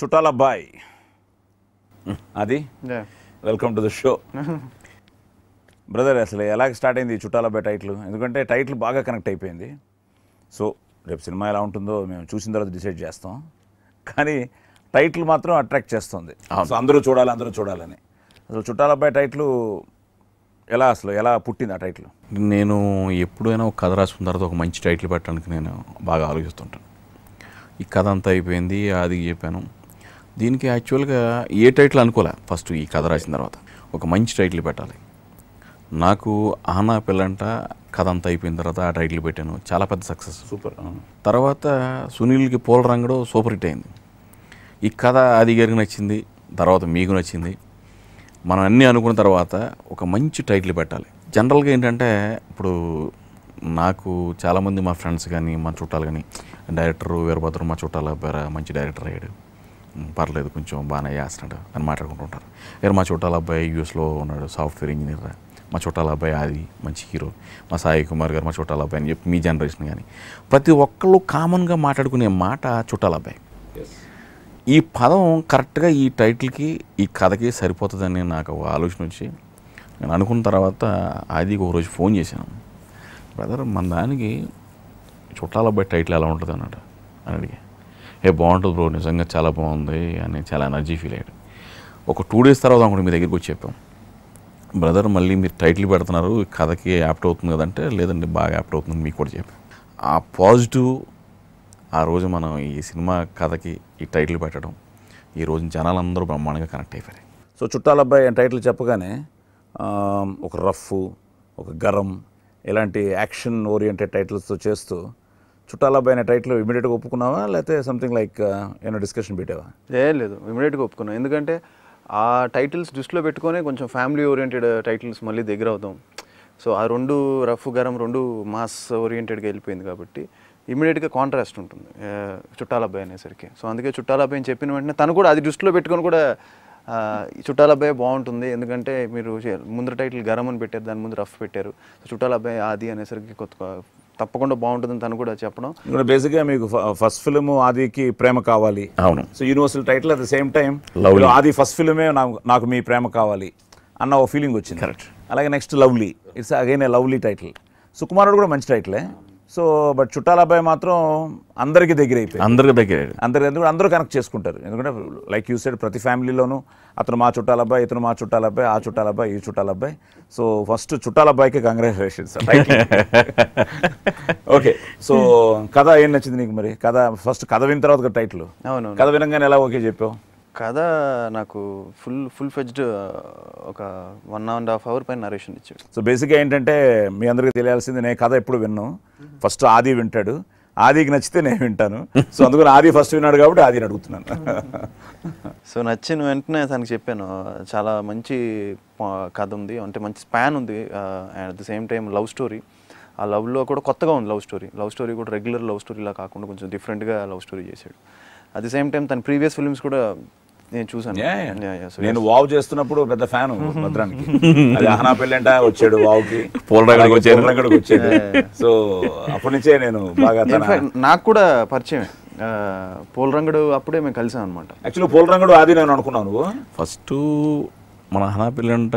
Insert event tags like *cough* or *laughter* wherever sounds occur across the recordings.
చుట్టాల బాయ్ అది welcome to the show brother అసలు ఎలా స్టార్ట్ అయింది చుట్టాల బాయ్ టైటిల్ ఎందుకంటే టైటిల్ బాగా కనెక్ట్ అయిపోయింది సో రేపు సినిమా ఎలా ఉంటుందో మేము చూసిన తర్వాత డిసైడ్ చేస్తాం కానీ టైటిల్ మాత్రం అట్రాక్ట్ చేస్తుంది సో అందరూ చూడాలి అందరూ చూడాలని అసలు చుట్టాల బాయ్ టైటిల్ ఎలా అసలు ఎలా పుట్టింది ఆ టైటిల్ నేను ఎప్పుడైనా ఒక కథ రాసుకున్న తర్వాత ఒక మంచి టైటిల్ పెట్టడానికి నేను బాగా ఆలోచిస్తుంటాను ఈ కథ అంతా అయిపోయింది అది చెప్పాను దీనికి యాక్చువల్గా ఏ టైటిల్ అనుకోలే ఫస్ట్ ఈ కథ రాసిన తర్వాత ఒక మంచి టైటిల్ పెట్టాలి నాకు ఆనా పిల్లంట కథ అంతా అయిపోయిన తర్వాత ఆ టైటిల్ పెట్టాను చాలా పెద్ద సక్సెస్ సూపర్ తర్వాత సునీల్కి పూల రంగడో సూపర్ హిట్ అయింది ఈ కథ అది గారికి నచ్చింది తర్వాత మీకు నచ్చింది మనం అన్నీ అనుకున్న తర్వాత ఒక మంచి టైటిల్ పెట్టాలి జనరల్గా ఏంటంటే ఇప్పుడు నాకు చాలామంది మా ఫ్రెండ్స్ కానీ మా చుట్టాలు కానీ డైరెక్టర్ వీరభద్రం మా చుట్టాల మంచి డైరెక్టర్ అయ్యాడు పర్లేదు కొంచెం బాగానే చేస్తున్నాడు అని మాట్లాడుకుంటుంటారు ఇక మా చుట్టాల అబ్బాయి యూఎస్లో ఉన్నాడు సాఫ్ట్వేర్ ఇంజనీర్ మా చుట్టాల అబ్బాయి ఆది మంచి హీరో మా సాయి కుమార్ గారు మా చుట్టాల అబ్బాయి అని చెప్పి మీ జనరేషన్ కానీ ప్రతి ఒక్కళ్ళు కామన్గా మాట్లాడుకునే మాట చుట్టాల అబ్బాయి ఈ పదం కరెక్ట్గా ఈ టైటిల్కి ఈ కథకి సరిపోతుందని నాకు ఆలోచన వచ్చి నేను అనుకున్న తర్వాత ఆదికి ఒక రోజు ఫోన్ చేశాను బ్రదర్ మన దానికి చుట్టాల అబ్బాయి టైటిల్ ఎలా ఉంటుంది అన్నాడు అని అడిగా ఏ బాగుంటుంది బ్రో నిజంగా చాలా బాగుంది అని చాలా ఎనర్జీ ఫీల్ అయ్యాడు ఒక టూ డేస్ తర్వాత అనుకుంటే మీ దగ్గరికి వచ్చి చెప్పాం బ్రదర్ మళ్ళీ మీరు టైటిల్ పెడుతున్నారు కథకి యాప్ట్ అవుతుంది కదంటే లేదండి బాగా యాప్ట్ అవుతుంది మీకు కూడా చెప్పాం ఆ పాజిటివ్ ఆ రోజు మనం ఈ సినిమా కథకి ఈ టైటిల్ పెట్టడం ఈ రోజు జనాలందరూ బ్రహ్మాండంగా కనెక్ట్ అయిపోయారు సో చుట్టాల అబ్బాయి టైటిల్ చెప్పగానే ఒక రఫ్ ఒక గరం ఇలాంటి యాక్షన్ ఓరియంటెడ్ టైటిల్స్తో చేస్తూ చుట్టాల అబ్బాయి టైటిల్ ఇమీడియట్గా ఒప్పుకున్నావా లేకపోతే సంథింగ్ లైక్ ఏమైనా డిస్కషన్ పెట్టావా ఏం లేదు ఇమీడియట్గా ఒప్పుకున్నాం ఎందుకంటే ఆ టైటిల్స్ దృష్టిలో పెట్టుకొని కొంచెం ఫ్యామిలీ ఓరియంటెడ్ టైటిల్స్ మళ్ళీ దగ్గర అవుతాం సో ఆ రెండు రఫ్ గరం రెండు మాస్ ఓరియంటెడ్గా వెళ్ళిపోయింది కాబట్టి ఇమీడియట్గా కాంట్రాస్ట్ ఉంటుంది చుట్టాల అబ్బాయి అనేసరికి సో అందుకే చుట్టాల అబ్బాయి అని చెప్పిన వెంటనే తను కూడా అది దృష్టిలో పెట్టుకొని కూడా చుట్టాల అబ్బాయి బాగుంటుంది ఎందుకంటే మీరు ముందర టైటిల్ గరం అని పెట్టారు దాని ముందు రఫ్ పెట్టారు చుట్టాల అబ్బాయి ఆది అనేసరికి కొత్త తప్పకుండా బాగుంటుందని తను కూడా చెప్పడం బేసిక్గా మీకు ఫస్ట్ ఫిలిం ఆదికి ప్రేమ కావాలి అవును so universal title at the same time Aadi first ఫిలిమే నాకు మీ ప్రేమ కావాలి అన్న ఓ ఫీలింగ్ వచ్చింది కరెక్ట్ అలాగే next lovely it's again a lovely title Sukumarudu కూడా మంచి టైటిలే సో బట్ చుట్టాల అబ్బాయి మాత్రం అందరికీ దగ్గర అయిపోయింది అందరికీ దగ్గర అందరి ఎందుకంటే అందరూ కనెక్ట్ చేసుకుంటారు ఎందుకంటే లైక్ యూ సైడ్ ప్రతి ఫ్యామిలీలోనూ అతను మా చుట్టాల అబ్బాయి ఇతను మా చుట్టాల అబ్బాయి ఆ చుట్టాల అబ్బాయి ఈ చుట్టాల అబ్బాయి సో ఫస్ట్ చుట్టాల అబ్బాయికి కంగ్రాచులేషన్స్ ఓకే సో కథ ఏం నచ్చింది నీకు మరి కథ ఫస్ట్ కథ విన్న తర్వాత టైటిల్ అవును కథ వినంగానే ఎలా ఓకే చెప్పావు కథ నాకు ఫుల్ ఫుల్ ఫెజ్డ్ ఒక వన్ అండ్ హాఫ్ అవర్ పైన నరేషన్ ఇచ్చాడు సో బేసిక్గా ఏంటంటే మీ అందరికీ తెలియాల్సింది నేను కథ ఎప్పుడు విన్నాను ఫస్ట్ ఆది వింటాడు ఆదికి నచ్చితే నేను వింటాను సో అందుకని ఆది ఫస్ట్ విన్నాడు కాబట్టి ఆది అడుగుతున్నాను సో నచ్చిన వెంటనే తనకి చెప్పాను చాలా మంచి కథ ఉంది అంటే మంచి స్పాన్ ఉంది at the same time love story ఆ లవ్లో కూడా కొత్తగా ఉంది లవ్ స్టోరీ లవ్ స్టోరీ కూడా రెగ్యులర్ లవ్ స్టోరీలా కాకుండా కొంచెం డిఫరెంట్గా లవ్ స్టోరీ చేశాడు అట్ ది సేమ్ టైం తన ప్రీవియస్ ఫిల్మ్స్ కూడా నేను చూసాను నేను వావ్ చేస్తున్నప్పుడు పెద్ద ఫ్యాన్ *laughs* భద్రానికి అది అహనా వచ్చాడు వావ్కి పోలరగడికి వచ్చాడు వచ్చాడు సో అప్పటి నుంచే నేను బాగా నాకు కూడా పరిచయం పోలరంగడు అప్పుడే మేము కలిసాం అనమాట యాక్చువల్లీ పోలరంగడు అది నేను అనుకున్నాను ఫస్ట్ మన అహనా పెళ్ళంట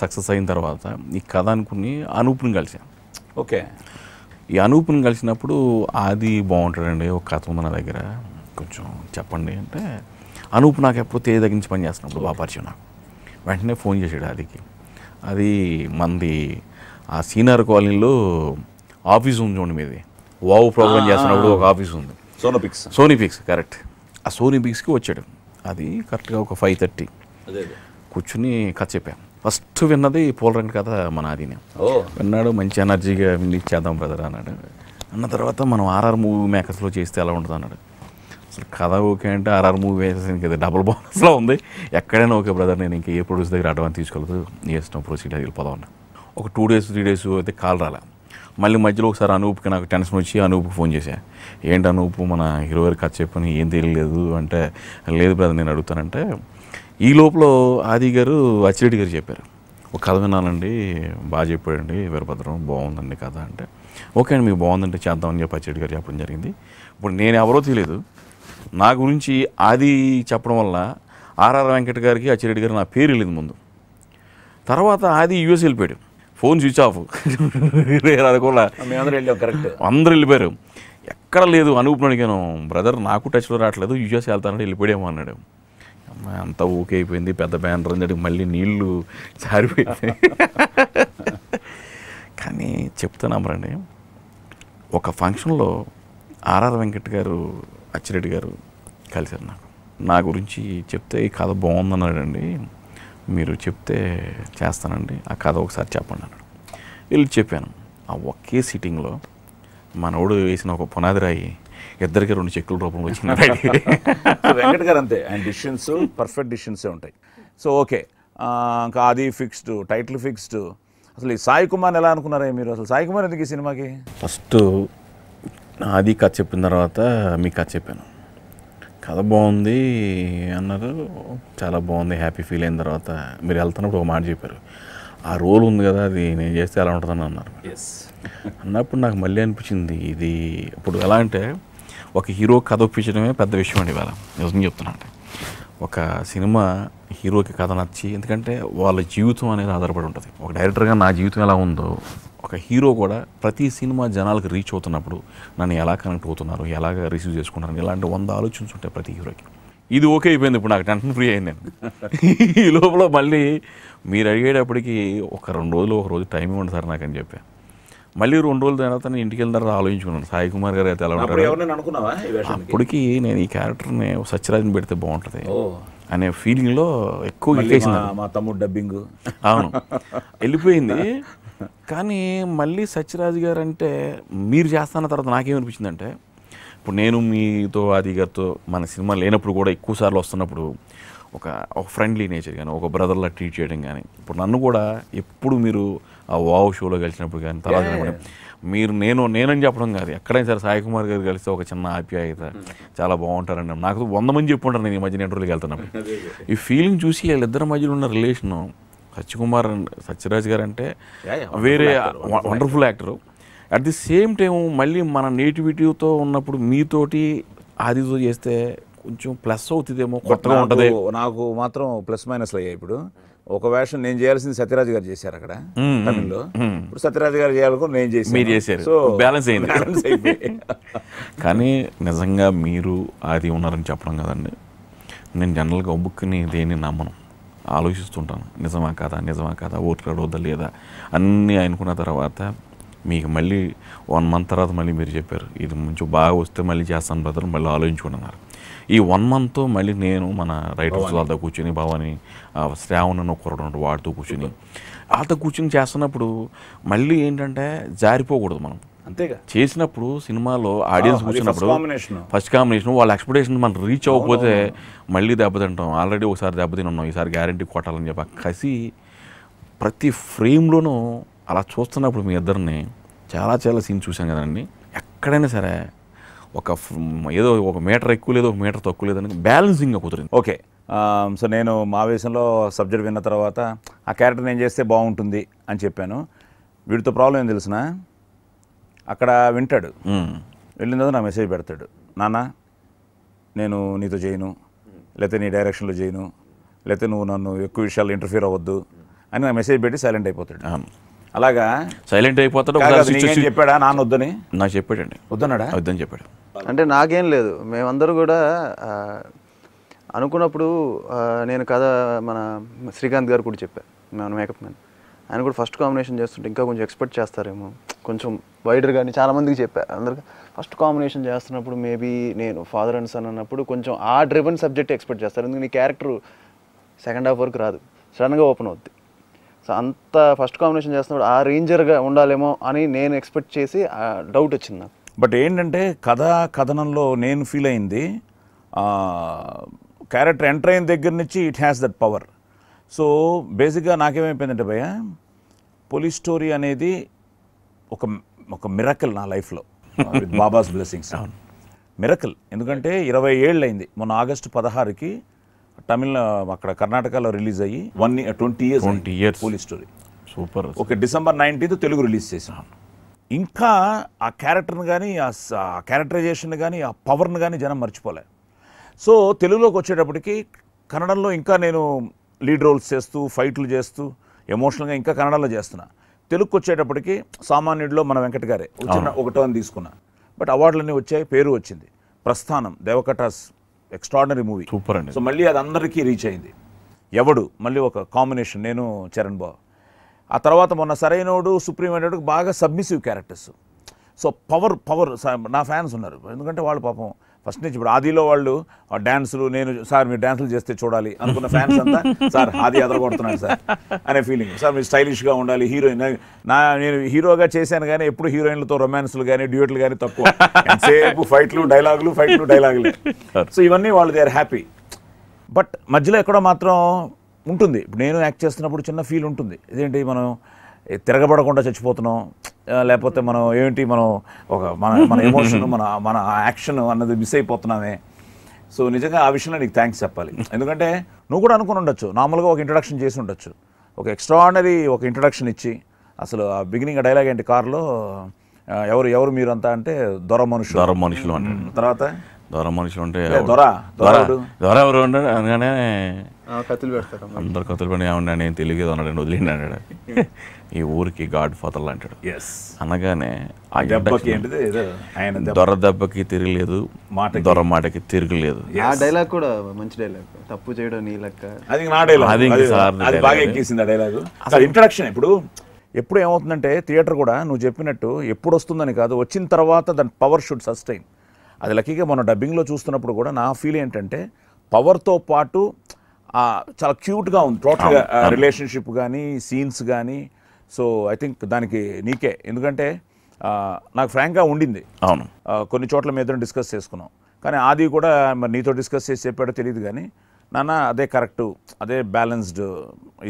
సక్సెస్ అయిన తర్వాత ఈ కథ అనుకుని అనూప్ని కలిసాను ఓకే ఈ అనూప్ని కలిసినప్పుడు ఆది బాగుంటాడండి ఒక కథ ఉంది నా దగ్గర కొంచెం చెప్పండి అంటే అనూప్ నాకు ఎప్పుడు తేజ్ తగ్గించి పనిచేస్తున్నప్పుడు బాగా నాకు వెంటనే ఫోన్ చేశాడు అదికి అది మంది ఆ సీనియర్ కాలనీలో ఆఫీస్ ఉంది చూడండి మీది వావ్ ప్రోగ్రామ్ చేస్తున్నప్పుడు ఒక ఆఫీస్ ఉంది సోనోపిక్స్ సోనీపిక్స్ కరెక్ట్ ఆ సోనీపిక్స్కి వచ్చాడు అది కరెక్ట్గా ఒక ఫైవ్ థర్టీ కూర్చుని కథ చెప్పాం ఫస్ట్ విన్నది పోలరంగ్ కథ మన ఆదినే విన్నాడు మంచి ఎనర్జీగా విని చేద్దాం బ్రదర్ అన్నాడు అన్న తర్వాత మనం ఆర్ఆర్ మూవీ మేకర్స్లో చేస్తే ఎలా ఉంటుంది అన్నాడు కథ ఓకే అంటే ఆర్ఆర్ మూవీ వేసేసానికి కదా డబుల్ బోనస్లో ఉంది ఎక్కడైనా ఓకే బ్రదర్ నేను ఇంకా ఏ ప్రొడ్యూస్ దగ్గర అడ్వాన్స్ తీసుకోలేదు ఇష్టం ప్రొసీడ్ వెళ్ళిపోదాం అన్న ఒక టూ డేస్ త్రీ డేస్ అయితే కాల్ రాలే మళ్ళీ మధ్యలో ఒకసారి అనూప్కి నాకు టెన్షన్ వచ్చి అనూప్కి ఫోన్ చేశా ఏంటి అనూప్ మన హీరో గారికి కథ చెప్పని ఏం తెలియలేదు అంటే లేదు బ్రదర్ నేను అడుగుతానంటే ఈ లోపల ఆది గారు అచ్చిరెడ్డి గారు చెప్పారు ఒక కథ విన్నానండి బాగా చెప్పాడండి వీరభద్రం బాగుందండి కథ అంటే ఓకే అండి మీకు బాగుందంటే చేద్దామని చెప్పి అచ్చిరెడ్డి గారు చెప్పడం జరిగింది ఇప్పుడు నేను ఎవరో తెలియదు నా గురించి అది చెప్పడం వల్ల ఆర్ఆర్ వెంకట గారికి అచ్చిరెడ్డి గారు నా పేరు వెళ్ళింది ముందు తర్వాత ఆది యూఎస్ వెళ్ళిపోయాడు ఫోన్ స్విచ్ ఆఫ్ అది కూడా అందరూ వెళ్ళిపోయారు ఎక్కడ లేదు అనూపుని అడిగాను బ్రదర్ నాకు టచ్లో రావట్లేదు యూఎస్ వెళ్తానని వెళ్ళిపోయామో అన్నాడు అంత ఓకే అయిపోయింది పెద్ద బ్యానర్ అందరికి మళ్ళీ నీళ్లు జారిపోయింది కానీ చెప్తున్నాం రండి ఒక ఫంక్షన్లో ఆర్ఆర్ వెంకట్ గారు అచ్చిరెడ్డి గారు కలిశారు నాకు నా గురించి చెప్తే ఈ కథ బాగుందన్నాడండి మీరు చెప్తే చేస్తానండి ఆ కథ ఒకసారి చెప్పండి అన్నాడు వెళ్ళి చెప్పాను ఆ ఒకే సిట్టింగ్లో మనోడు వేసిన ఒక పునాది రాయి ఇద్దరికి రెండు చెక్కుల రూపంలో వచ్చిన వెంకట గారు అంతే అండ్ డిషన్స్ పర్ఫెక్ట్ డిషన్సే ఉంటాయి సో ఓకే ఇంకా అది ఫిక్స్డ్ టైటిల్ ఫిక్స్డ్ అసలు ఈ సాయి కుమార్ ఎలా అనుకున్నారా మీరు అసలు సాయి కుమార్ ఎందుకు ఈ సినిమాకి ఫస్ట్ నాది కథ చెప్పిన తర్వాత మీ కథ చెప్పాను కథ బాగుంది అన్నారు చాలా బాగుంది హ్యాపీ ఫీల్ అయిన తర్వాత మీరు వెళ్తున్నప్పుడు ఒక మాట చెప్పారు ఆ రోల్ ఉంది కదా అది నేను చేస్తే ఎలా ఉంటుందని అన్నారు అన్నప్పుడు నాకు మళ్ళీ అనిపించింది ఇది ఇప్పుడు ఎలా అంటే ఒక హీరో కథ ఒప్పించడమే పెద్ద విషయం అండి ఇవాళ నిజం చెప్తున్నా అంటే ఒక సినిమా హీరోకి కథ నచ్చి ఎందుకంటే వాళ్ళ జీవితం అనేది ఆధారపడి ఉంటుంది ఒక డైరెక్టర్గా నా జీవితం ఎలా ఉందో ఒక హీరో కూడా ప్రతి సినిమా జనాలకు రీచ్ అవుతున్నప్పుడు నన్ను ఎలా కనెక్ట్ అవుతున్నారు ఎలాగ రిసీవ్ చేసుకుంటున్నారు ఇలాంటి వంద ఆలోచనలు ఉంటాయి ప్రతి హీరోకి ఇది ఓకే అయిపోయింది ఇప్పుడు నాకు టెన్షన్ ఫ్రీ అయింది నేను ఈ లోపల మళ్ళీ మీరు అడిగేటప్పటికి ఒక రెండు రోజులు ఒక రోజు టైం ఇవ్వండి సార్ నాకు అని మళ్ళీ రెండు రోజుల తర్వాత నేను ఇంటికి వెళ్ళిన తర్వాత ఆలోచించుకున్నాను సాయి కుమార్ గారు అయితే ఎలా అప్పటికి నేను ఈ క్యారెక్టర్ని సత్యరాజుని పెడితే బాగుంటుంది అనే ఫీలింగ్లో ఎక్కువ మా తమ్ముడు డబ్బింగ్ అవును వెళ్ళిపోయింది *laughs* కానీ మళ్ళీ సత్యరాజ్ గారు అంటే మీరు చేస్తాన తర్వాత నాకేమనిపించిందంటే ఇప్పుడు నేను మీతో ఆది గారితో మన సినిమా లేనప్పుడు కూడా ఎక్కువ సార్లు వస్తున్నప్పుడు ఒక ఒక ఫ్రెండ్లీ నేచర్ కానీ ఒక బ్రదర్లా ట్రీట్ చేయడం కానీ ఇప్పుడు నన్ను కూడా ఎప్పుడు మీరు ఆ వావ్ షోలో కలిసినప్పుడు కానీ తర్వాత మీరు నేను నేనని చెప్పడం కాదు ఎక్కడైనా సరే సాయి కుమార్ గారు కలిస్తే ఒక చిన్న ఆప్యాయత hmm. చాలా బాగుంటారండి నాకు వంద మంది చెప్పుకుంటారు నేను ఈ మధ్య ఇంటర్వ్యూకి వెళ్తున్నాను *laughs* ఈ ఫీలింగ్ చూసి వాళ్ళిద్దరి మధ్యలో ఉన్న రిలేషను సత్యకుమార్ సత్యరాజ్ గారు అంటే వేరే wonderful actor at the same time మళ్ళీ మన నేటివిటీతో ఉన్నప్పుడు మీతోటి ఆదితో చేస్తే కొంచెం ప్లస్ అవుతుందేమో కొత్తగా ఉంటుంది నాకు మాత్రం ప్లస్ మైనస్ అయ్యాయి ఇప్పుడు ఒక వేషం నేను చేయాల్సింది సత్యరాజ్ గారు చేశారు అక్కడ తమిళ్లో ఇప్పుడు సత్యరాజ్ గారు చేయాలనుకుని నేను చేసి మీరు చేశారు సో బ్యాలెన్స్ అయింది బ్యాలెన్స్ అయింది కానీ నిజంగా మీరు అది ఉన్నారని చెప్పడం కదండి నేను జనరల్గా బుక్ని దేని నమ్మను ఆలోచిస్తుంటాను నిజమా కాదా నిజమా కాదా ఓట్లు అడవద్దా లేదా అన్నీ అనుకున్న తర్వాత మీకు మళ్ళీ వన్ మంత్ తర్వాత మళ్ళీ మీరు చెప్పారు ఇది మంచి బాగా వస్తే మళ్ళీ చేస్తాను బ్రదర్ మళ్ళీ ఆలోచించుకున్నారు ఈ వన్ మంత్ మళ్ళీ నేను మన రైటర్స్ వాళ్ళతో కూర్చొని భవాని శ్రావణ కొరడం ఒకరుడు వాడితో కూర్చొని వాళ్ళతో కూర్చొని చేస్తున్నప్పుడు మళ్ళీ ఏంటంటే జారిపోకూడదు మనం అంతేగా చేసినప్పుడు సినిమాలో ఆడియన్స్ కూర్చున్నప్పుడు ఫస్ట్ కాంబినేషన్ వాళ్ళ ఎక్స్పెక్టేషన్ మనం రీచ్ అవ్వకపోతే మళ్ళీ దెబ్బతింటాం ఆల్రెడీ ఒకసారి దెబ్బతిని ఉన్నాం ఈసారి గ్యారంటీ కొట్టాలని చెప్పి కసి ప్రతి ఫ్రేమ్లోనూ అలా చూస్తున్నప్పుడు మీ ఇద్దరిని చాలా చాలా సీన్ చూసాం కదండి ఎక్కడైనా సరే ఒక ఏదో ఒక మీటర్ ఎక్కువ లేదు ఒక మీటర్ తక్కువ లేదని బ్యాలెన్సింగ్గా కుదిరింది ఓకే సో నేను మా వేషంలో సబ్జెక్ట్ విన్న తర్వాత ఆ క్యారెక్టర్ నేను చేస్తే బాగుంటుంది అని చెప్పాను వీడితో ప్రాబ్లం ఏం తెలిసినా అక్కడ వింటాడు వెళ్ళిన తర్వాత నా మెసేజ్ పెడతాడు నాన్న నేను నీతో చేయను లేకపోతే నీ డైరెక్షన్లో చేయను లేకపోతే నువ్వు నన్ను ఎక్కువ విషయాలు ఇంటర్ఫియర్ అవ్వద్దు అని నా మెసేజ్ పెట్టి సైలెంట్ అయిపోతాడు అలాగా సైలెంట్ అయిపోతాడు చెప్పాడా నాన్న వద్దని నాకు చెప్పాడండి వద్దన్నాడా వద్దని చెప్పాడు అంటే నాకేం లేదు మేమందరూ కూడా అనుకున్నప్పుడు నేను కథ మన శ్రీకాంత్ గారు కూడా చెప్పాను మేకప్ మ్యాన్ ఆయన కూడా ఫస్ట్ కాంబినేషన్ చేస్తుంటే ఇంకా కొంచెం ఎక్స్పెక్ట్ చేస్తారేమో కొంచెం వైడర్ కానీ చాలామందికి చెప్పారు అందరికీ ఫస్ట్ కాంబినేషన్ చేస్తున్నప్పుడు మేబీ నేను ఫాదర్ అండ్ సన్ అన్నప్పుడు కొంచెం ఆ డ్రివన్ సబ్జెక్ట్ ఎక్స్పెక్ట్ చేస్తారు ఎందుకంటే నీ క్యారెక్టర్ సెకండ్ హాఫ్ వరకు రాదు సడన్గా ఓపెన్ అవుద్ది సో అంత ఫస్ట్ కాంబినేషన్ చేస్తున్నప్పుడు ఆ రేంజర్గా ఉండాలేమో అని నేను ఎక్స్పెక్ట్ చేసి డౌట్ వచ్చింది నాకు బట్ ఏంటంటే కథ కథనంలో నేను ఫీల్ అయింది క్యారెక్టర్ ఎంటర్ అయిన దగ్గర నుంచి it has that power so బేసిక్గా నాకేమైపోయిందంటే భయ్యా పోలీస్ స్టోరీ అనేది ఒక ఒక మిరకల్ నా లైఫ్లో విత్ బాబాస్ బ్లెస్సింగ్స్ మిరకల్ ఎందుకంటే ఇరవై ఏళ్ళు అయింది మొన్న ఆగస్టు పదహారుకి తమిళ అక్కడ కర్ణాటకలో రిలీజ్ అయ్యి one twenty years twenty years police story super okay December nineteenth Telugu release చేసాం ఇంకా ఆ క్యారెక్టర్ని కానీ ఆ క్యారెక్టరైజేషన్ కానీ ఆ పవర్ని కానీ జనం మర్చిపోలే సో తెలుగులోకి వచ్చేటప్పటికి కన్నడంలో ఇంకా నేను లీడ్ రోల్స్ చేస్తూ ఫైట్లు చేస్తూ ఎమోషనల్గా ఇంకా కన్నడలో చేస్తున్నా తెలుగుకి వచ్చేటప్పటికి సామాన్యుడిలో మన వెంకట గారే వచ్చిన ఒక టర్న్ తీసుకున్నా బట్ అవార్డులన్నీ వచ్చాయి పేరు వచ్చింది ప్రస్థానం దేవకటాస్ ఎక్స్ట్రాడినరీ మూవీ సూపర్ అండి సో మళ్ళీ అది అందరికీ రీచ్ అయింది ఎవడు మళ్ళీ ఒక కాంబినేషన్ నేను చరణ్ బాబు ఆ తర్వాత మొన్న సరైనోడు సుప్రీం అయినోడు బాగా submissive characters so power power నా ఫ్యాన్స్ ఉన్నారు ఎందుకంటే వాళ్ళు పాపం ఫస్ట్ నుంచి ఇప్పుడు ఆదిలో వాళ్ళు డ్యాన్సులు నేను సార్ మీరు డాన్సులు చేస్తే చూడాలి అనుకున్న ఫ్యాన్స్ అంతా సార్ ఆది కొడుతున్నాడు సార్ అనే ఫీలింగ్ సార్ మీరు స్టైలిష్గా ఉండాలి హీరోయిన్ నా నేను హీరోగా చేశాను కానీ ఎప్పుడు హీరోయిన్లతో రొమాన్స్లు కానీ డ్యూయట్లు కానీ తక్కువ సేపు ఫైట్లు డైలాగులు ఫైట్లు డైలాగులు సో ఇవన్నీ వాళ్ళు దే ఆర్ హ్యాపీ బట్ మధ్యలో ఎక్కడో మాత్రం ఉంటుంది నేను యాక్ట్ చేస్తున్నప్పుడు చిన్న ఫీల్ ఉంటుంది ఇదేంటి మనం తిరగబడకుండా చచ్చిపోతున్నాం లేకపోతే మనం ఏంటి మనం ఒక మన మన ఎమోషన్ మన మన యాక్షన్ అన్నది మిస్ అయిపోతున్నామే సో నిజంగా ఆ విషయంలో నీకు థ్యాంక్స్ చెప్పాలి ఎందుకంటే నువ్వు కూడా అనుకుని ఉండొచ్చు నార్మల్గా ఒక ఇంట్రడక్షన్ చేసి ఉండొచ్చు ఒక ఎక్స్ట్రాడనరీ ఒక ఇంట్రడక్షన్ ఇచ్చి అసలు ఆ బిగినింగ్ ఆ డైలాగ్ ఏంటి కార్లో ఎవరు ఎవరు మీరు అంతా అంటే దొర మనుషులు దొర మనుషులు అంటే తర్వాత దొర మనుషులు ఉంటే దొర దొర ఎవరు అనగానే అందరు కత్తులు పడి ఏమన్నా నేను తెలుగు అండి వదిలిండి అన్నాడు ఈ ఊరికి గాడ్ ఫాదర్ అంటాడు అనగానే దొర దెబ్బకి తిరగలేదు మాట దొర మాటకి తిరగలేదు ఆ డైలాగ్ కూడా మంచి డైలాగ్ తప్పు చేయడం నీ లెక్క అది నా డైలాగ్ అది బాగా ఎక్కేసింది ఆ డైలాగ్ అసలు ఇంట్రడక్షన్ ఇప్పుడు ఎప్పుడు ఏమవుతుందంటే థియేటర్ కూడా నువ్వు చెప్పినట్టు ఎప్పుడు వస్తుందని కాదు వచ్చిన తర్వాత దాని పవర్ షుడ్ సస్టైన్ అది లక్కీగా మనం డబ్బింగ్లో చూస్తున్నప్పుడు కూడా నా ఫీల్ ఏంటంటే పవర్తో పాటు చాలా క్యూట్గా ఉంది టోటల్గా రిలేషన్షిప్ కానీ సీన్స్ కానీ సో ఐ థింక్ దానికి నీకే ఎందుకంటే నాకు ఫ్రాంక్గా ఉండింది అవును కొన్ని చోట్ల మీద డిస్కస్ చేసుకున్నాం కానీ ఆది కూడా మరి నీతో డిస్కస్ చేసి చెప్పాడో తెలియదు కానీ నాన్న అదే కరెక్టు అదే బ్యాలెన్స్డ్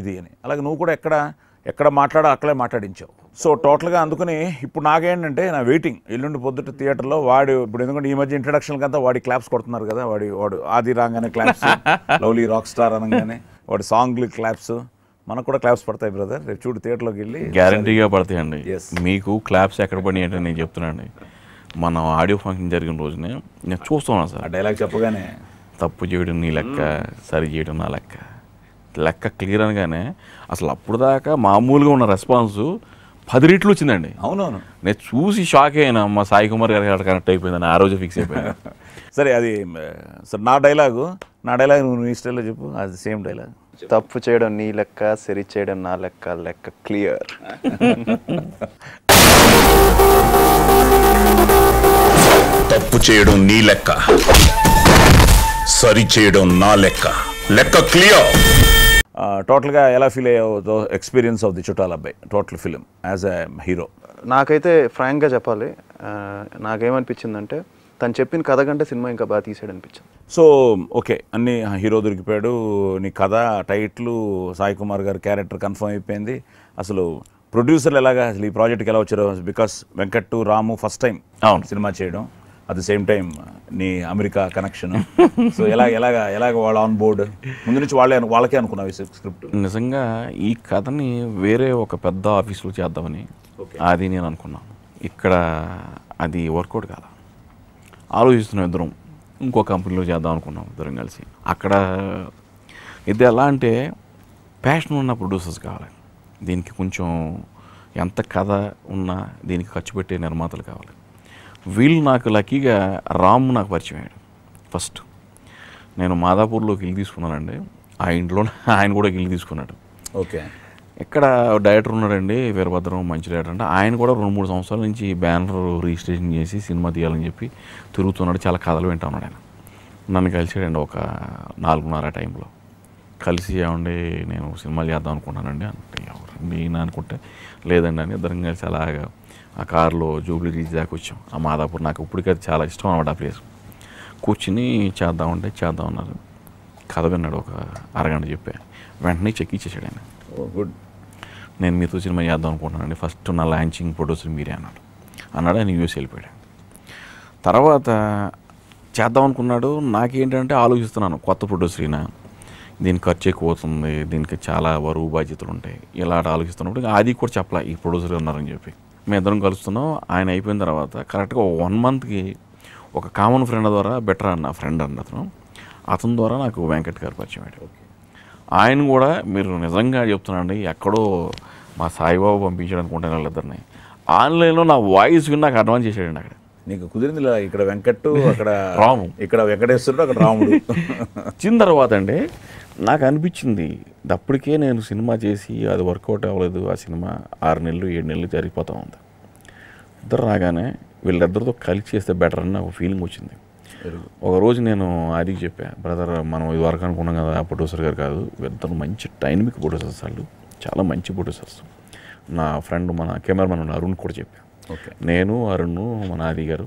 ఇది అని అలాగే నువ్వు కూడా ఎక్కడ ఎక్కడ మాట్లాడో అక్కడే మాట్లాడించావు సో టోటల్గా అందుకని ఇప్పుడు నాకేంటంటే నా వెయిటింగ్ ఎల్లుండి పొద్దుట థియేటర్లో వాడు ఇప్పుడు ఎందుకంటే ఈ మధ్య ఇంట్రడక్షన్ అంతా వాడి క్లాప్స్ కొడుతున్నారు కదా వాడి వాడు ఆది రాగానే క్లాప్స్ *laughs* లవ్లీ రాక్ స్టార్ అనగానే వాడి సాంగ్లు క్లాప్స్ మనకు కూడా క్లాప్స్ పడతాయి బ్రదర్ రేపు చూడు థియేటర్లోకి వెళ్ళి గ్యారంటీగా పడతాయండి మీకు క్లాప్స్ ఎక్కడ పడినాయి అంటే నేను చెప్తున్నాను మన ఆడియో ఫంక్షన్ జరిగిన రోజునే నేను చూస్తున్నాను సార్ డైలాగ్ చెప్పగానే తప్పు చేయడం నీ లెక్క సరి చేయడం నా లెక్క లెక్క క్లియర్ అనగానే అసలు అప్పుడు దాకా మామూలుగా ఉన్న రెస్పాన్స్ పది రీట్లు వచ్చిందండి అవునవును నేను చూసి షాక్ అయినా మా సాయి కుమార్ గారికి కనెక్ట్ అయిపోయిందని ఆ రోజు ఫిక్స్ అయిపోయింది *laughs* సరే అది సరే నా డైలాగు నా డైలాగ్ నువ్వు నీ స్టైల్లో చెప్పు అది సేమ్ డైలాగ్ తప్పు చేయడం నీ లెక్క సరి చేయడం నా లెక్క లెక్క క్లియర్ తప్పు చేయడం నీ లెక్క సరి చేయడం నా లెక్క లెక్క క్లియర్ టోటల్గా ఎలా ఫీల్ అయ్యావు ఎక్స్పీరియన్స్ ఆఫ్ ది చుట్టాల అబ్బాయి total film as a hero నాకైతే ఫ్రాంక్గా చెప్పాలి నాకేమనిపించిందంటే తను చెప్పిన కథ కంటే సినిమా ఇంకా బాగా తీసాడు అనిపించింది సో ఓకే అన్ని హీరో దొరికిపోయాడు నీ కథ టైట్లు సాయి కుమార్ గారు క్యారెక్టర్ కన్ఫర్మ్ అయిపోయింది అసలు ప్రొడ్యూసర్లు ఎలాగా అసలు ఈ ప్రాజెక్ట్కి ఎలా వచ్చారు because Venkat Ramu first time అవును సినిమా చేయడం అట్ ద సేమ్ టైం నీ అమెరికా కనెక్షన్ సో ఎలా ఎలాగ ఎలాగ వాళ్ళు ఆన్ బోర్డ్ ముందు నుంచి వాళ్ళే వాళ్ళకే అనుకున్నావు స్క్రిప్ట్ నిజంగా ఈ కథని వేరే ఒక పెద్ద ఆఫీసులో చేద్దామని అది నేను అనుకున్నాను ఇక్కడ అది వర్కౌట్ కాదా ఆలోచిస్తున్నాం ఇద్దరం ఇంకో కంపెనీలో చేద్దాం అనుకున్నాం ఇద్దరం కలిసి అక్కడ ఇది ఎలా అంటే ప్యాషన్ ఉన్న ప్రొడ్యూసర్స్ కావాలి దీనికి కొంచెం ఎంత కథ ఉన్నా దీనికి ఖర్చు పెట్టే నిర్మాతలు కావాలి వీళ్ళు నాకు లక్కీగా రాము నాకు పరిచయం అయ్యాడు ఫస్ట్ నేను మాదాపూర్లోకి వెళ్ళి తీసుకున్నానండి ఆ ఇంట్లో ఆయన కూడా వెళ్ళి తీసుకున్నాడు ఓకే ఎక్కడ డైరెక్టర్ ఉన్నాడండి వీరభద్రం మంచి డైరెక్టర్ అంటే ఆయన కూడా రెండు మూడు సంవత్సరాల నుంచి బ్యానర్ రిజిస్ట్రేషన్ చేసి సినిమా తీయాలని చెప్పి తిరుగుతున్నాడు చాలా కథలు వింటా ఉన్నాడు ఆయన నన్ను కలిసాడండి ఒక నాలుగున్నర టైంలో కలిసి ఏమండి నేను సినిమాలు చేద్దాం అనుకుంటానండి అంటే ఎవరండి అనుకుంటే లేదండి అని ఇద్దరం కలిసి అలాగా ఆ కారులో జూబ్లీ రీచ్ దాకా వచ్చాం ఆ మాదాపూర్ నాకు ఇప్పటికీ చాలా ఇష్టం అనమాట ఆ ప్లేస్ కూర్చుని చేద్దామంటే చేద్దాం అన్నారు కథ విన్నాడు ఒక అరగంట చెప్పా వెంటనే చెక్ ఇచ్చేసాడు ఆయన గుడ్ నేను మీతో సినిమా చేద్దాం అనుకుంటున్నానండి ఫస్ట్ నా లాంచింగ్ ప్రొడ్యూసర్ మీరే అన్నాడు అన్నాడు ఆయన యూఎస్ వెళ్ళిపోయాడు తర్వాత చేద్దాం అనుకున్నాడు నాకేంటంటే ఆలోచిస్తున్నాను కొత్త ఫొటోస్ అయినా దీని ఖర్చు ఎక్కువ అవుతుంది దీనికి చాలా బరువు బాధ్యతలు ఉంటాయి ఇలా ఆలోచిస్తున్నప్పుడు అది కూడా చెప్పలే ఈ ప్రొడ్యూసర్ ఉన్నారని చెప్పి మేమిద్దరం కలుస్తున్నాం ఆయన అయిపోయిన తర్వాత కరెక్ట్గా వన్ మంత్కి ఒక కామన్ ఫ్రెండ్ ద్వారా బెటర్ అన్న ఫ్రెండ్ అన్న అతను అతని ద్వారా నాకు వెంకట్ గారు పరిచయం అయ్యాడు ఆయన కూడా మీరు నిజంగా చెప్తున్నాండి ఎక్కడో మా సాయిబాబు పంపించాడు అనుకుంటాను వాళ్ళిద్దరిని ఆన్లైన్లో నా వాయిస్ విని నాకు అడ్వాన్స్ చేశాడండి అక్కడ నీకు కుదిరింది ఇక్కడ వెంకట్ అక్కడ రాము ఇక్కడ వెంకటేశ్వరుడు అక్కడ రాముడు *laughs* చిన్న తర్వాత అండి నాకు అనిపించింది అప్పటికే నేను సినిమా చేసి అది వర్కౌట్ అవ్వలేదు ఆ సినిమా ఆరు నెలలు ఏడు నెలలు జరిగిపోతూ ఉంది ఇద్దరు రాగానే వీళ్ళిద్దరితో కలిసి చేస్తే బెటర్ అని ఒక ఫీలింగ్ వచ్చింది ఒకరోజు నేను ఆదికి చెప్పాను బ్రదర్ మనం ఇది వరకు అనుకున్నాం కదా ఆ ప్రొడ్యూసర్ గారు కాదు ఇద్దరు మంచి డైనమిక్ ప్రొడ్యూసర్స్ వాళ్ళు చాలా మంచి ప్రొడ్యూసర్స్ నా ఫ్రెండ్ మన కెమెరామెన్ ఉన్న అరుణ్ కూడా చెప్పాను నేను అరుణ్ మన ఆది గారు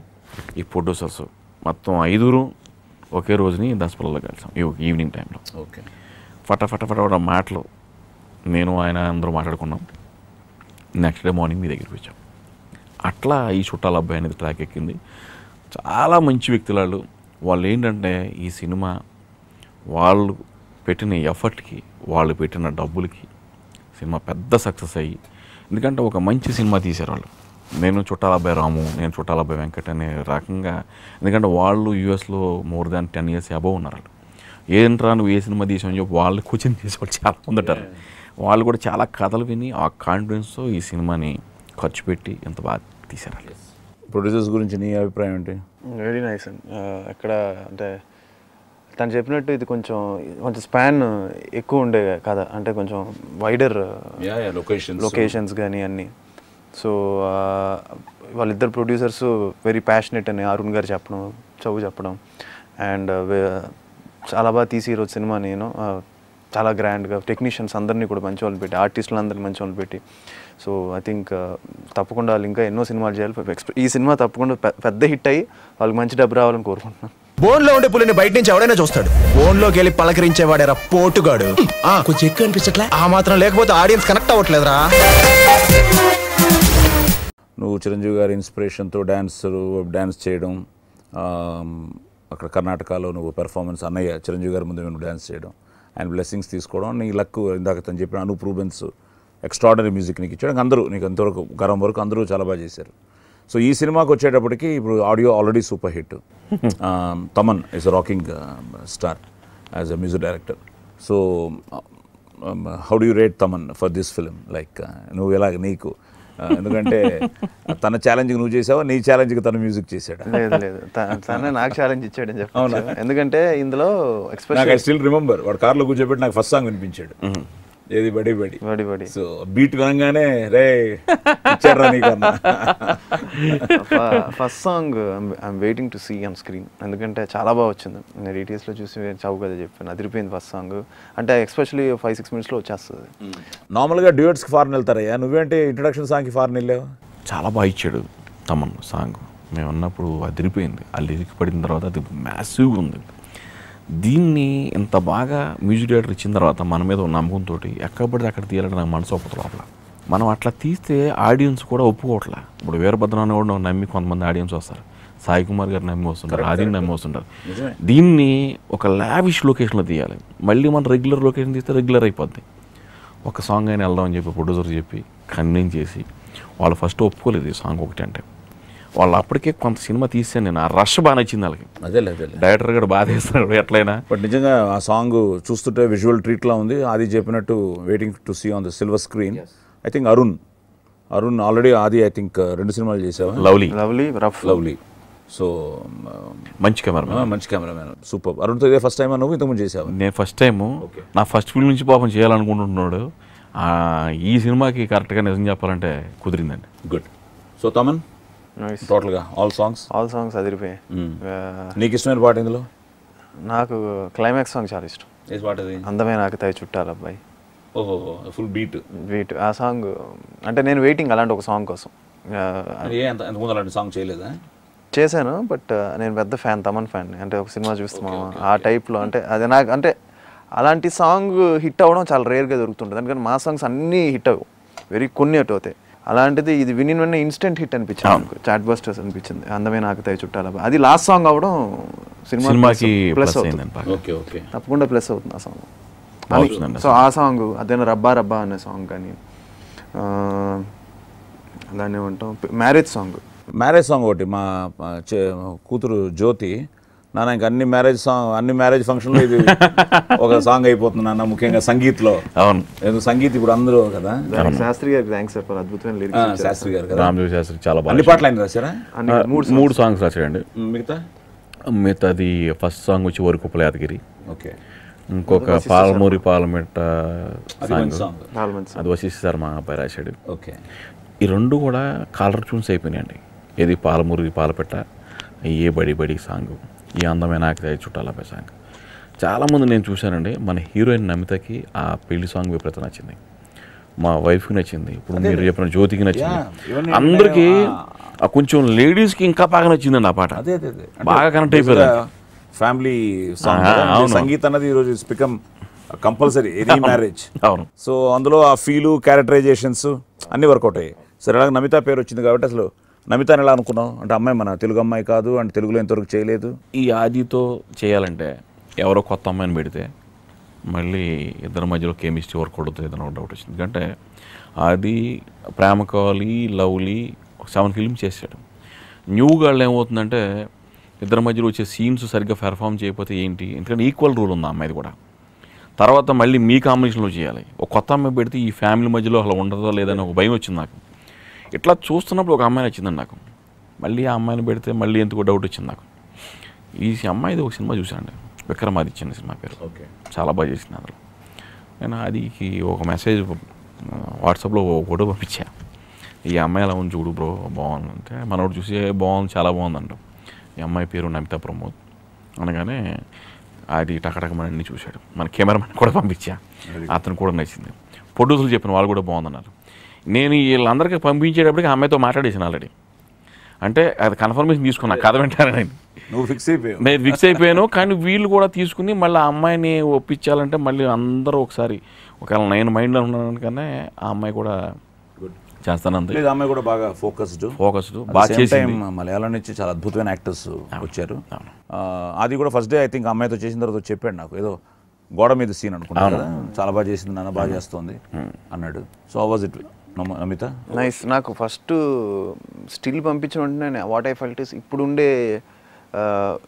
ఈ ప్రొడ్యూసర్స్ మొత్తం ఐదుగురు ఒకే రోజుని దసపల్లలో కలిసాం ఈవినింగ్ టైంలో ఓకే ఫటాఫట ఫటాఫట మాటలు నేను ఆయన అందరూ మాట్లాడుకున్నాం నెక్స్ట్ డే మార్నింగ్ మీ దగ్గరికి వచ్చాం అట్లా ఈ చుట్టాల అబ్బాయి అనేది ట్రాక్ ఎక్కింది చాలా మంచి వ్యక్తులు వాళ్ళు వాళ్ళు ఏంటంటే ఈ సినిమా వాళ్ళు పెట్టిన ఎఫర్ట్కి వాళ్ళు పెట్టిన డబ్బులకి సినిమా పెద్ద సక్సెస్ అయ్యి ఎందుకంటే ఒక మంచి సినిమా తీసారు వాళ్ళు నేను చుట్టాలబ్బాయి రాము నేను చుట్టాలబ్బాయి వెంకట్ అనే రకంగా ఎందుకంటే వాళ్ళు యూఎస్లో మోర్ దాన్ టెన్ ఇయర్స్ అబో ఉన్నారు వాళ్ళు ఏంట్రా నువ్వు ఏ సినిమా తీసావని చెప్పి వాళ్ళు కూర్చొని తీసుకోవాలి చాలా పొందుంటారు వాళ్ళు కూడా చాలా కథలు విని ఆ కాన్ఫిడెన్స్తో ఈ సినిమాని ఖర్చు పెట్టి ఎంత బాగా తీశారు ప్రొడ్యూసర్స్ గురించి నీ అభిప్రాయం ఏంటి వెరీ నైస్ అండి అక్కడ అంటే తను చెప్పినట్టు ఇది కొంచెం కొంచెం స్పాన్ ఎక్కువ ఉండే కథ అంటే కొంచెం వైడర్ లొకేషన్స్ కానీ అన్నీ సో వాళ్ళిద్దరు ప్రొడ్యూసర్స్ వెరీ ప్యాషనెట్ అని అరుణ్ గారు చెప్పడం చౌ చెప్పడం అండ్ చాలా బాగా తీసి ఈరోజు సినిమా నేను చాలా గ్రాండ్గా టెక్నీషియన్స్ అందరినీ కూడా మంచి వాళ్ళు పెట్టి ఆర్టిస్టులు అందరినీ మంచి వాళ్ళు పెట్టి సో ఐ థింక్ తప్పకుండా వాళ్ళు ఇంకా ఎన్నో సినిమాలు చేయాలి ఈ సినిమా తప్పకుండా పెద్ద హిట్ అయ్యి వాళ్ళకి మంచి డబ్బు రావాలని కోరుకుంటున్నాను బోన్లో ఉండే పులిని బయట నుంచి ఎవడైనా చూస్తాడు బోన్లోకి వెళ్ళి పలకరించేవాడేరా పోటుగాడు కొంచెం ఎక్కువ అనిపించట్లే ఆ మాత్రం లేకపోతే ఆడియన్స్ కనెక్ట్ అవ్వట్లేదురా నువ్వు చిరంజీవి గారి ఇన్స్పిరేషన్తో డ్యాన్స్ డ్యాన్స్ చేయడం అక్కడ కర్ణాటకలో నువ్వు పెర్ఫార్మెన్స్ అన్నయ్య చిరంజీవి గారి ముందు నువ్వు డ్యాన్స్ చేయడం ఆయన బ్లెస్సింగ్స్ తీసుకోవడం నీ లక్ ఇందాక తను చెప్పిన అనూప్ రూబెన్స్ ఎక్స్ట్రాడనరీ మ్యూజిక్ నీకు ఇచ్చాడు అందరూ నీకు అంతవరకు గరం వరకు అందరూ చాలా బాగా చేశారు సో ఈ సినిమాకి వచ్చేటప్పటికి ఇప్పుడు audio already super hit Thaman is rocking star as a music director so how do rate Thaman for this film like నువ్వు ఎలాగ నీకు ఎందుకంటే తన ఛాలెంజ్ నువ్వు చేసావా నీ కి తన మ్యూజిక్ చేశాడు లేదు లేదు తన నాకు ఛాలెంజ్ ఇచ్చాడు అని చెప్పి ఎందుకంటే ఇందులో ఎక్స్ప్రెస్ స్టిల్ రిమెంబర్ వాడు కార్లో కూర్చోబెట్టి నాకు ఫస్ట్ సాంగ్ వినిపించాడు ఏది బడి బడి బడి బడి సో బీట్ కాగానే రే first song I'm waiting to see on screen ఎందుకంటే చాలా బాగా వచ్చింది నేను ఈటీఎస్లో చూసి చావు కదా చెప్పాను అదిరిపోయింది ఫస్ట్ సాంగ్ అంటే ఎక్స్పెషలీ ఫైవ్ సిక్స్ మినిట్స్లో వచ్చేస్తుంది నార్మల్గా డ్యూయట్స్కి ఫారెన్ వెళ్తారయ్యా నువ్వేంటి ఇంట్రడక్షన్ సాంగ్కి ఫారెన్ వెళ్ళావు చాలా బాగా ఇచ్చాడు తమన్ సాంగ్ మేము ఉన్నప్పుడు అదిరిపోయింది ఆ లిరిక్ పడిన తర్వాత అది మ్యాసివ్గా ఉంది దీన్ని ఇంత బాగా మ్యూజిక్ డైరెక్టర్ ఇచ్చిన తర్వాత మన మీద ఉన్న నమ్మకంతో ఎక్కడ పడితే అక్కడ తీయాలంటే నాకు మనసు ఒప్పుతుంది లోపల మనం అట్లా తీస్తే ఆడియన్స్ కూడా ఒప్పుకోవట్లే ఇప్పుడు వీరభద్రాన్ని కూడా నమ్మి కొంతమంది ఆడియన్స్ వస్తారు సాయి కుమార్ గారు నమ్మి వస్తుంటారు ఆదిని నమ్మి వస్తుంటారు దీన్ని ఒక లావిష్ లొకేషన్లో తీయాలి మళ్ళీ మనం రెగ్యులర్ లొకేషన్ తీస్తే రెగ్యులర్ అయిపోద్ది ఒక సాంగ్ అయినా వెళ్దాం అని చెప్పి ప్రొడ్యూసర్ చెప్పి కన్విన్స్ చేసి వాళ్ళు ఫస్ట్ ఒప్పుకోలేదు ఈ సాంగ్ ఒకటి అంటే వాళ్ళు అప్పటికే కొంత సినిమా తీసాను నేను ఆ రష్ బాగా నచ్చింది వాళ్ళకి అదే లేదు డైరెక్టర్ గారు బాగా తీస్తున్నాడు ఎట్లయినా బట్ నిజంగా ఆ సాంగ్ చూస్తుంటే విజువల్ ట్రీట్లా ఉంది అది చెప్పినట్టు waiting to see on the silver screen I think Arun Arun already Aadi I think uh, రెండు సినిమాలు చేసావా lovely lovely rough lovely so um, మంచి కెమెరా మంచి మ్యాన్ సూపర్ అరుణ్తో తో ఫస్ట్ టైం నువ్వు ఇంతకుముందు చేసావు నేను ఫస్ట్ టైం నా ఫస్ట్ ఫిల్మ్ నుంచి పాపం చేయాలనుకుంటున్నాడు ఈ సినిమాకి కరెక్ట్గా నిజం చెప్పాలంటే కుదిరిందండి గుడ్ సో తమన్ టోటల్గా ఆల్ సాంగ్స్ ఆల్ సాంగ్స్ అదిరిపోయాయి hmm. నీకు ఇష్టమైన పాట ఇందులో నాకు క్లైమాక్స్ సాంగ్ చాలా ఇష్టం అందమైన ఆకతాయి చుట్టాలి అబ్బాయి ఓహో ఫుల్ బీట్ బీట్ ఆ సాంగ్ అంటే నేను వెయిటింగ్ అలాంటి ఒక సాంగ్ కోసం సాంగ్ చేయలేదా చేశాను బట్ నేను పెద్ద ఫ్యాన్ తమన్ ఫ్యాన్ అంటే ఒక సినిమా చూస్తున్నాము ఆ టైప్లో అంటే అది నాకు అంటే అలాంటి సాంగ్ హిట్ అవ్వడం చాలా రేర్గా దొరుకుతుంటుంది అందుకని మా సాంగ్స్ అన్నీ హిట్ అవ్వు వెరీ కొన్ని అటు అవుతాయి అలాంటిది ఇది విని విన్న ఇన్స్టెంట్ హిట్ అనిపించింది చాట్ బస్టర్స్ అనిపించింది అందమైన ఆకతాయి చుట్టాల అది లాస్ట్ సాంగ్ అవడం సినిమాకి ప్లస్ అవుతుంది తప్పకుండా ప్లస్ అవుతుంది ఆ సాంగ్ సో ఆ సాంగ్ అదేనా రబ్బా రబ్బా అనే సాంగ్ కానీ అలానే ఉంటాం మ్యారేజ్ సాంగ్ మ్యారేజ్ సాంగ్ ఒకటి మా కూతురు జ్యోతి నాన్న ఇంకా అన్ని మ్యారేజ్ సాంగ్ అన్ని మ్యారేజ్ ఫంక్షన్లో ఇది *laughs* ఒక సాంగ్ అయిపోతుంది నాన్న ముఖ్యంగా సంగీత్లో అవును ఏదో సంగీత్ ఇప్పుడు అందరూ కదా శాస్త్రి గారికి థ్యాంక్స్ చెప్పాలి అద్భుతమైన లిరిక్స్ శాస్త్రి గారు కదా శాస్త్రి చాలా అన్ని పాటలు ఆయన రాశారా మూడు మూడు సాంగ్స్ రాశాడండి మిగతా మిగతాది ఫస్ట్ సాంగ్ వచ్చి వరకు యాదగిరి ఓకే ఇంకొక పాలమూరి పార్లమెంట్ సాంగ్ అది వశిష్ఠ శర్మ అబ్బాయి రాశాడు ఓకే ఈ రెండు కూడా కాలర్ ట్యూన్స్ అయిపోయినాయండి ఏది పాలమూరి పాలపెట్ట ఏ బడి బడి సాంగ్ ఈ అందమైన ఆకలి చుట్టాల సాంగ్ చాలామంది నేను చూశానండి మన హీరోయిన్ నమితకి ఆ పెళ్లి సాంగ్ విపరీతం నచ్చింది మా వైఫ్కి నచ్చింది ఇప్పుడు మీరు చెప్పిన జ్యోతికి నచ్చింది అందరికీ కొంచెం లేడీస్కి ఇంకా బాగా నచ్చిందండి ఆ పాట బాగా కనెక్ట్ అయిపోయింది ఫ్యామిలీ సాంగ్ సంగీత్ అన్నది ఈరోజు స్పికమ్ కంపల్సరీ ఎనీ మ్యారేజ్ అవును సో అందులో ఆ ఫీలు క్యారెక్టరైజేషన్స్ అన్నీ వర్కౌట్ అయ్యాయి సరే అలాగే నమిత పేరు వచ్చింది కాబట్టి అసలు నమితాను ఎలా అనుకున్నావు అంటే అమ్మాయి మన తెలుగు అమ్మాయి కాదు అంటే తెలుగులో ఇంతవరకు చేయలేదు ఈ ఆదితో చేయాలంటే ఎవరో కొత్త అమ్మాయిని పెడితే మళ్ళీ ఇద్దరి మధ్యలో కెమిస్ట్రీ వర్క్ అవుతుంది ఏదైనా డౌట్ వచ్చింది ఎందుకంటే అది ప్రేమకాలి లవ్లీ సెవెన్ ఫిల్మ్స్ చేశాడు న్యూ వాళ్ళు ఏమవుతుందంటే ఇద్దరి మధ్యలో వచ్చే సీన్స్ సరిగ్గా పెర్ఫామ్ చేయకపోతే ఏంటి ఎందుకంటే ఈక్వల్ రూల్ ఉంది అమ్మాయిది కూడా తర్వాత మళ్ళీ మీ కాంబినేషన్లో చేయాలి ఒక కొత్త అమ్మాయి పెడితే ఈ ఫ్యామిలీ మధ్యలో అలా ఉండదో లేదని ఒక భయం వచ్చింది నాకు ఇట్లా చూస్తున్నప్పుడు ఒక అమ్మాయి నచ్చిందండి నాకు మళ్ళీ ఆ అమ్మాయిని పెడితే మళ్ళీ ఎందుకు డౌట్ వచ్చింది నాకు ఈ అమ్మాయిది ఒక సినిమా చూశానండి విక్రమాదిత్య సినిమా పేరు ఓకే చాలా బాగా చేసింది అందులో నేను అది ఒక మెసేజ్ వాట్సాప్లో ఫోటో పంపించా ఈ అమ్మాయి అలా ఉంది చూడు బ్రో బాగుంది అంటే మనోడు చూసి బాగుంది చాలా బాగుందంట ఈ అమ్మాయి పేరు నమిత ప్రమోద్ అనగానే అది టకటకమని చూశాడు మన కెమెరామెన్ కూడా పంపించా అతను కూడా నచ్చింది ప్రొడ్యూసర్లు చెప్పిన వాళ్ళు కూడా బాగుందన్నారు నేను వీళ్ళందరికీ పంపించేటప్పటికి అమ్మాయితో మాట్లాడేసాను ఆల్రెడీ అంటే అది కన్ఫర్మేషన్ తీసుకున్నా కథ నేను నువ్వు ఫిక్స్ అయిపోయావు నేను ఫిక్స్ అయిపోయాను కానీ వీళ్ళు కూడా తీసుకుని మళ్ళీ ఆ అమ్మాయిని ఒప్పించాలంటే మళ్ళీ అందరూ ఒకసారి ఒకవేళ నేను మైండ్లో ఉన్నాను కానీ ఆ అమ్మాయి కూడా చేస్తాను లేదు అమ్మాయి కూడా బాగా ఫోకస్డ్ ఫోకస్డ్ బాగా మలయాళం నుంచి చాలా అద్భుతమైన యాక్టర్స్ వచ్చారు అది కూడా ఫస్ట్ డే ఐ థింక్ అమ్మాయితో చేసిన తర్వాత చెప్పాడు నాకు ఏదో గోడ మీద సీన్ అనుకున్నాను చాలా బాగా చేసింది నాన్న బాగా చేస్తుంది అన్నాడు so was it Namitha nice నాకు ఫస్ట్ స్టిల్ పంపించిన వెంటనే వాట్ ఐ ఫెల్ట్ ఇస్ ఇప్పుడుండే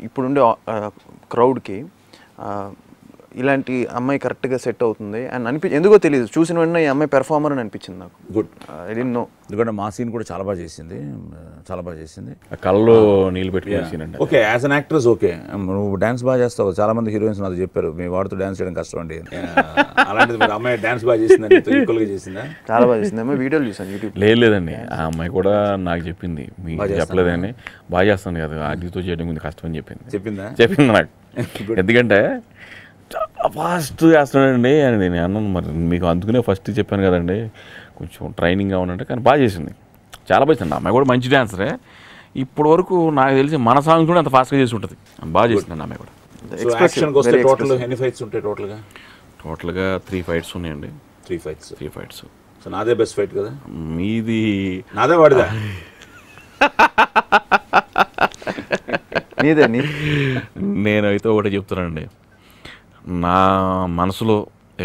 ఇప్పుడుండే క్రౌడ్కి ఇలాంటి అమ్మాయి కరెక్ట్గా సెట్ అవుతుంది అని అనిపి ఎందుకో తెలియదు చూసిన వెంటనే ఈ అమ్మాయి పెర్ఫార్మర్ అని అనిపించింది నాకు గుడ్ ఐ డెంట్ నో ఎందుకంటే మా సీన్ కూడా చాలా బాగా చేసింది uh, చాలా బాగా చేసింది కళ్ళలో uh, నీళ్ళు అండి okay as an actress okay నువ్వు డాన్స్ బాగా చేస్తావు చాలా మంది హీరోయిన్స్ నాకు చెప్పారు మీ వాడితో డాన్స్ చేయడం కష్టం అండి అలాంటిది అమ్మాయి డాన్స్ బాగా చేసింది ఈక్వల్గా చేసిందా చాలా బాగా చేసింది అమ్మాయి వీడియోలు చూసాను యూట్యూబ్ లేదండి ఆ అమ్మాయి కూడా నాకు చెప్పింది మీకు చెప్పలేదని బాగా చేస్తాను కదా అగ్నితో చేయడం కొంచెం కష్టం అని చెప్పింది చెప్పిందా చెప్పింది నాకు *laughs* ఎందుకంటే ఫాస్ట్ చేస్తున్నాడండి అని నేను అన్నాను మరి మీకు అందుకునే ఫస్ట్ చెప్పాను కదండి కొంచెం ట్రైనింగ్గా అవునంటే కానీ బాగా చేసింది చాలా బాగా చేసింది అమ్మాయి కూడా మంచి డ్యాన్సరే ఇప్పటి వరకు నాకు తెలిసి మన సాంగ్స్ కూడా అంత ఫాస్ట్గా చేసి ఉంటుంది బాగా చేసిందండి అమ్మాయి కూడా టోటల్గా టోటల్గా త్రీ ఫైట్స్ ఉన్నాయండి three fights three fights so నాదే బెస్ట్ ఫైట్ కదా మీది నాదే వాడిదా *laughs* *laughs* నేనైతే ఒకటి చెప్తున్నానండి నా మనసులో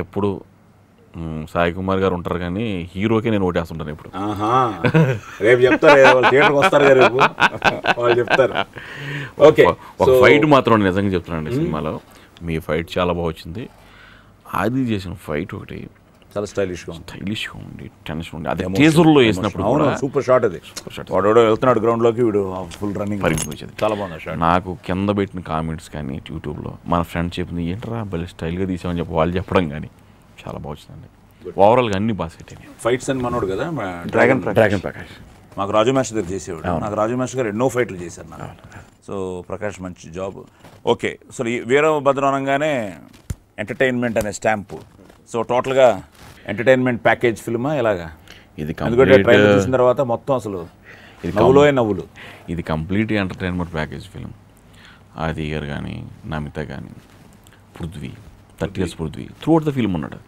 ఎప్పుడు సాయి కుమార్ గారు ఉంటారు కానీ హీరోకే నేను ఓటేస్తుంటాను ఇప్పుడు రేపు ఓకే ఒక ఫైట్ మాత్రం నిజంగా చెప్తున్నాను సినిమాలో మీ ఫైట్ చాలా బాగా వచ్చింది ఆది చేసిన ఫైట్ ఒకటి చాలా స్టైలిష్గా ఉంది గా ఉంది టెన్షన్ ఉంది అదే లో వేసినప్పుడు కూడా సూపర్ షాట్ అది సూపర్ షాట్ వాడు వెళ్తున్నాడు గ్రౌండ్లోకి వీడు ఫుల్ రన్నింగ్ చాలా బాగుంది షాట్ నాకు కింద పెట్టిన కామెంట్స్ కానీ యూట్యూబ్లో మన ఫ్రెండ్ చెప్పింది ఏంట్రా భలే స్టైల్గా తీసామని చెప్పి వాళ్ళు చెప్పడం కానీ చాలా బాగా వచ్చిందండి ఓవరాల్గా అన్ని బాగా సెట్ అయినాయి ఫైట్స్ అని మనోడు కదా డ్రాగన్ డ్రాగన్ ప్రకాష్ మాకు రాజు మాస్టర్ దగ్గర చేసేవాడు నాకు రాజు మాస్టర్ గారు ఎన్నో ఫైట్లు చేశారు నాకు సో ప్రకాష్ మంచి జాబ్ ఓకే సో వీరభద్ర అనగానే ఎంటర్టైన్మెంట్ అనే స్టాంపు సో టోటల్గా ఎంటర్టైన్మెంట్ ప్యాకేజ్ ఫిల్మా ఇలాగా ఇది ట్రైలర్ చూసిన తర్వాత మొత్తం అసలు ఇది నవ్వులో నవ్వులు ఇది కంప్లీట్ ఎంటర్టైన్మెంట్ ప్యాకేజ్ ఫిల్మ్ ఆది గారు కానీ నమిత కానీ Prithvi thirty years Prithvi out the film ఉన్నాడు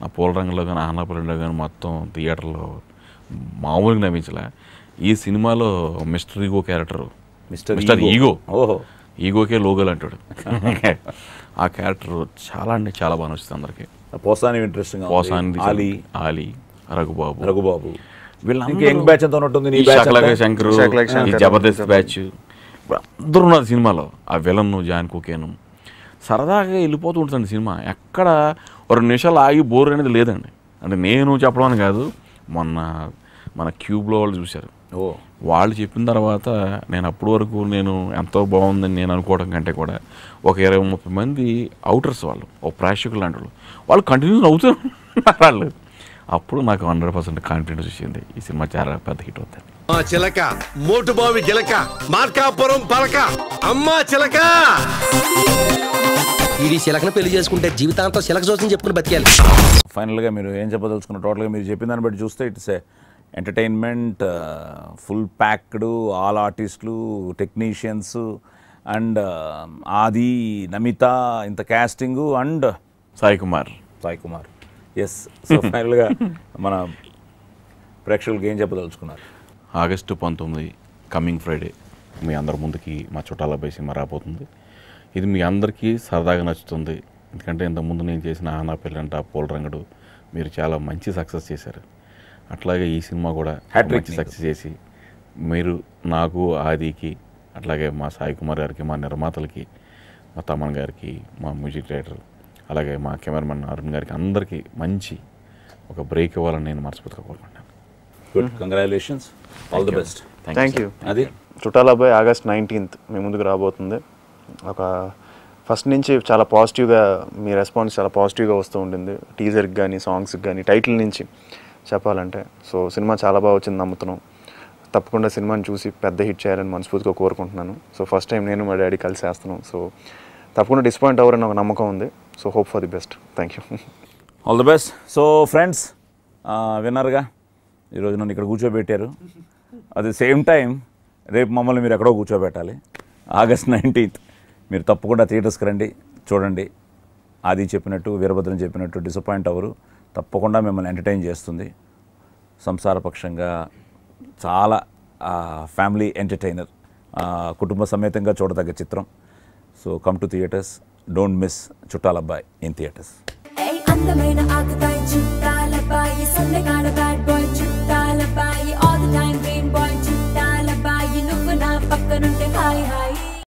నా పూల రంగంలో కానీ ఆహ్నాపురంలో కానీ మొత్తం థియేటర్లో మామూలుగా నమ్మించలే ఈ సినిమాలో mister ego character mister ego ఓహో ఈగోకే లోగోలు అంటాడు *laughs* ఆ క్యారెక్టర్ చాలా అంటే చాలా బాగా నచ్చుతుంది అందరికీ పోసాని ఇంట్రెస్టింగ్ ఆలీ ఆలీ రఘుబాబు రఘుబాబు వీళ్ళందరూ యంగ్ బ్యాచ్ ఎంత ఉన్నట్టుంది నీ బ్యాచ్ శంకర్ జబర్దస్త్ బ్యాచ్ అందరూ ఉన్నారు సినిమాలో ఆ విలన్ జాన్ కుకేను సరదాగా వెళ్ళిపోతూ ఉంటుంది సినిమా ఎక్కడ రెండు నిమిషాలు ఆగి బోర్ అనేది లేదండి అంటే నేను చెప్పడం అని కాదు మొన్న మన క్యూబ్లో వాళ్ళు చూశారు వాళ్ళు చెప్పిన తర్వాత నేను అప్పటి వరకు నేను ఎంతో బాగుందని నేను అనుకోవడం కంటే కూడా ఒక ఇరవై ముప్పై మంది అవుటర్స్ వాళ్ళు ఒక ప్రేక్షకులు లాంటి వాళ్ళు కంటిన్యూస్ అవుతారు వాళ్ళు అప్పుడు నాకు హండ్రెడ్ పర్సెంట్ కాన్ఫిడెన్స్ వచ్చింది ఈ సినిమా చాలా పెద్ద హిట్ అవుతుంది మా చిలక మోటుబావి గిలక మార్కాపురం పలక అమ్మా చిలక ఇది చిలకను పెళ్లి చేసుకుంటే జీవితాంతం చిలక చూసి చెప్పుకుని బతికాలి ఫైనల్గా మీరు ఏం చెప్పదలుచుకున్న టోటల్గా మీరు చెప్పిన దాన్ని బట్టి చూస్తే it's entertainment full packed all ఆర్టిస్టులు టెక్నీషియన్స్ అండ్ ఆది నమిత ఇంత casting and Sai Kumar Sai Kumar yes so ఫైనల్గా మన ప్రేక్షకులకు ఏం చెప్పదలుచుకున్నారు ఆగస్టు పంతొమ్మిది కమింగ్ ఫ్రైడే మీ అందరి ముందుకి మా చుట్టాల అబ్బాయి సినిమా రాబోతుంది ఇది మీ అందరికీ సరదాగా నచ్చుతుంది ఎందుకంటే ఇంతకుముందు నేను చేసిన ఆనా పెళ్ళంట రంగుడు మీరు చాలా మంచి సక్సెస్ చేశారు అట్లాగే ఈ సినిమా కూడా హ్యాట్రిక్ సక్సెస్ చేసి మీరు నాకు ఆదికి అట్లాగే మా సాయి కుమార్ గారికి మా నిర్మాతలకి మా తమన్ గారికి మా మ్యూజిక్ డైరెక్టర్ అలాగే మా కెమెరామెన్ అరుణ్ గారికి అందరికీ మంచి ఒక బ్రేక్ ఇవ్వాలని నేను మనస్ఫూర్తిగా కోరుకుంటాను good congratulations all the best thank you అది చుట్టాలబ్బాయి ఆగస్ట్ నైన్టీన్త్ మీ ముందుకు రాబోతుంది ఒక ఫస్ట్ నుంచి చాలా పాజిటివ్గా మీ రెస్పాన్స్ చాలా పాజిటివ్గా వస్తూ ఉండింది టీజర్కి కానీ సాంగ్స్కి కానీ టైటిల్ నుంచి చెప్పాలంటే సో సినిమా చాలా బాగా వచ్చింది నమ్ముతున్నాం తప్పకుండా సినిమాని చూసి పెద్ద హిట్ చేయాలని మనస్ఫూర్తిగా కోరుకుంటున్నాను సో ఫస్ట్ టైం నేను మా డాడీ కలిసి వేస్తున్నాం సో తప్పకుండా డిస్పాయింట్ అవ్వరని ఒక నమ్మకం ఉంది so hope for the best thank you all the best so friends విన్నారుగా ఈరోజు నన్ను ఇక్కడ కూర్చోబెట్టారు అట్ ది సేమ్ టైం రేపు మమ్మల్ని మీరు ఎక్కడో కూర్చోబెట్టాలి ఆగస్ట్ నైన్టీన్త్ మీరు తప్పకుండా థియేటర్స్కి రండి చూడండి ఆది చెప్పినట్టు వీరభద్రం చెప్పినట్టు డిసప్పాయింట్ అవ్వరు తప్పకుండా మిమ్మల్ని ఎంటర్టైన్ చేస్తుంది సంసారపక్షంగా చాలా ఫ్యామిలీ ఎంటర్టైనర్ కుటుంబ సమేతంగా చూడదగ్గ చిత్రం so come to theatres don't miss Chuttalabbayi in theatres నువ్వు నా పక్కనుంటే హాయ్ హాయ్